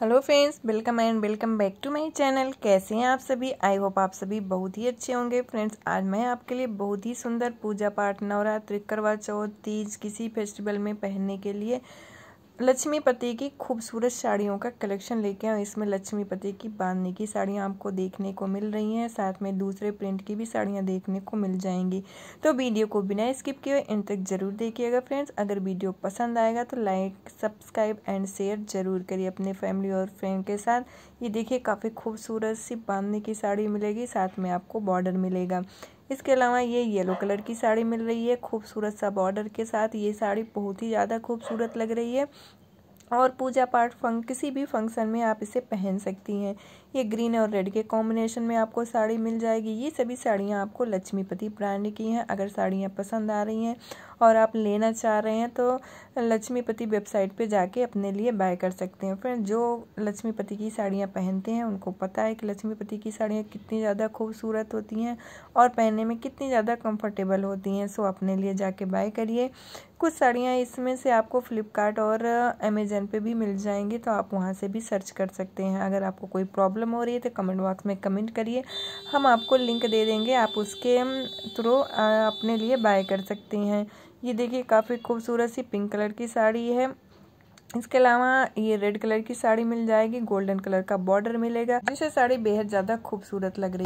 hello friends welcome and welcome back to my channel कैसे हैं आप सभी आई होप आप सभी बहुत ही अच्छे होंगे फ्रेंड्स आज मैं आपके लिए बहुत ही सुंदर पूजा पाठ नवरात्रि करवा चौथ तीज किसी फेस्टिवल में पहनने के लिए लक्ष्मीपति की खूबसूरत साड़ियों का कलेक्शन लेके आए इसमें लक्ष्मीपति की बांधने की साड़ियाँ आपको देखने को मिल रही हैं साथ में दूसरे प्रिंट की भी साड़ियाँ देखने को मिल जाएंगी तो वीडियो को बिना स्किप किए इन तक जरूर देखिएगा फ्रेंड्स अगर वीडियो पसंद आएगा तो लाइक सब्सक्राइब एंड शेयर जरूर करिए अपने फैमिली और फ्रेंड के साथ ये देखिए काफ़ी खूबसूरत सी बांधने की साड़ी मिलेगी साथ में आपको बॉर्डर मिलेगा इसके अलावा ये येलो कलर की साड़ी मिल रही है खूबसूरत सा बॉर्डर के साथ ये साड़ी बहुत ही ज़्यादा खूबसूरत लग रही है और पूजा पाठ फंक किसी भी फंक्शन में आप इसे पहन सकती हैं ये ग्रीन और रेड के कॉम्बिनेशन में आपको साड़ी मिल जाएगी ये सभी साड़ियाँ आपको लक्ष्मीपति ब्रांड की हैं अगर साड़ियाँ पसंद आ रही हैं और आप लेना चाह रहे हैं तो लक्ष्मीपति वेबसाइट पे जाके अपने लिए बाय कर सकते हैं फ्रेंड जो लक्ष्मीपति की साड़ियाँ पहनते हैं उनको पता है कि लक्ष्मीपति की साड़ियाँ कितनी ज़्यादा खूबसूरत होती हैं और पहनने में कितनी ज़्यादा कम्फर्टेबल होती हैं सो अपने लिए जाके बाय करिए कुछ साड़ियाँ इसमें से आपको फ्लिपकार्ट और अमेजन पे भी मिल जाएंगी तो आप वहाँ से भी सर्च कर सकते हैं अगर आपको कोई प्रॉब्लम हो रही है तो कमेंट बॉक्स में कमेंट करिए हम आपको लिंक दे देंगे आप उसके थ्रू अपने लिए बाय कर सकते हैं ये देखिए काफ़ी खूबसूरत सी पिंक कलर की साड़ी है इसके अलावा ये रेड कलर की साड़ी मिल जाएगी गोल्डन कलर का बॉर्डर मिलेगा जिससे साड़ी बेहद ज़्यादा खूबसूरत लग रही है